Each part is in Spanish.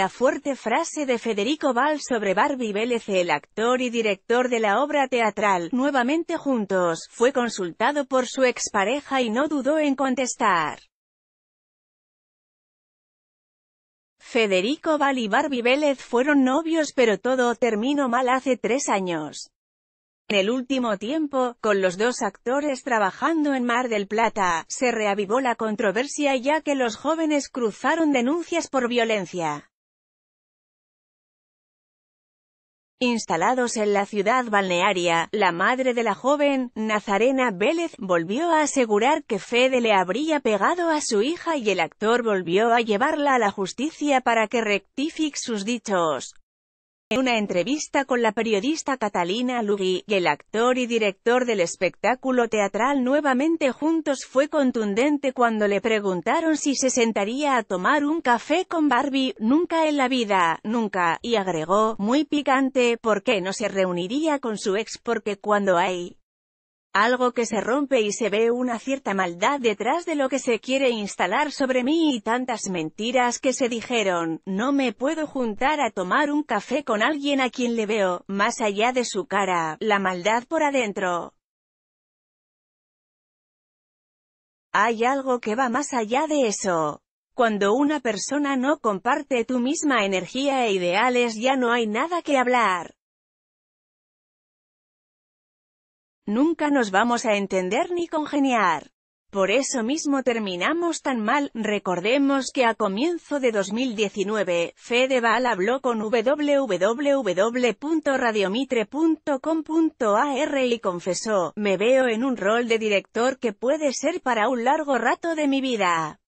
la fuerte frase de Federico Val sobre Barbie Vélez, el actor y director de la obra teatral, nuevamente juntos, fue consultado por su expareja y no dudó en contestar. Federico Val y Barbie Vélez fueron novios pero todo terminó mal hace tres años. En el último tiempo, con los dos actores trabajando en Mar del Plata, se reavivó la controversia ya que los jóvenes cruzaron denuncias por violencia. Instalados en la ciudad balnearia, la madre de la joven, Nazarena Vélez, volvió a asegurar que Fede le habría pegado a su hija y el actor volvió a llevarla a la justicia para que rectifique sus dichos. En una entrevista con la periodista Catalina Lugui, el actor y director del espectáculo teatral Nuevamente Juntos fue contundente cuando le preguntaron si se sentaría a tomar un café con Barbie, nunca en la vida, nunca, y agregó, muy picante, ¿por qué no se reuniría con su ex? Porque cuando hay algo que se rompe y se ve una cierta maldad detrás de lo que se quiere instalar sobre mí y tantas mentiras que se dijeron, no me puedo juntar a tomar un café con alguien a quien le veo, más allá de su cara, la maldad por adentro. Hay algo que va más allá de eso. Cuando una persona no comparte tu misma energía e ideales ya no hay nada que hablar. nunca nos vamos a entender ni congeniar. Por eso mismo terminamos tan mal, recordemos que a comienzo de 2019, Fedeval habló con www.radiomitre.com.ar y confesó, me veo en un rol de director que puede ser para un largo rato de mi vida.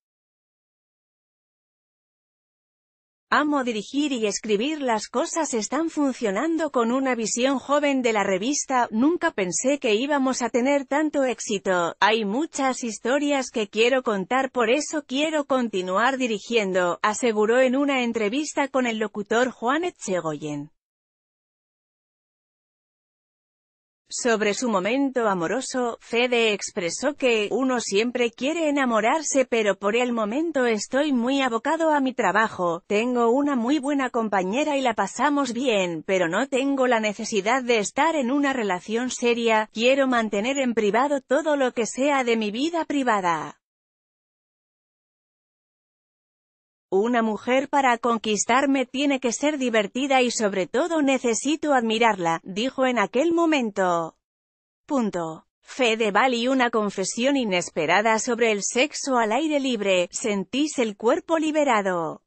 Amo dirigir y escribir las cosas están funcionando con una visión joven de la revista, nunca pensé que íbamos a tener tanto éxito, hay muchas historias que quiero contar por eso quiero continuar dirigiendo, aseguró en una entrevista con el locutor Juan Echegoyen. Sobre su momento amoroso, Fede expresó que, uno siempre quiere enamorarse pero por el momento estoy muy abocado a mi trabajo, tengo una muy buena compañera y la pasamos bien, pero no tengo la necesidad de estar en una relación seria, quiero mantener en privado todo lo que sea de mi vida privada. Una mujer para conquistarme tiene que ser divertida y sobre todo necesito admirarla, dijo en aquel momento. Punto. Fede y una confesión inesperada sobre el sexo al aire libre, sentís el cuerpo liberado.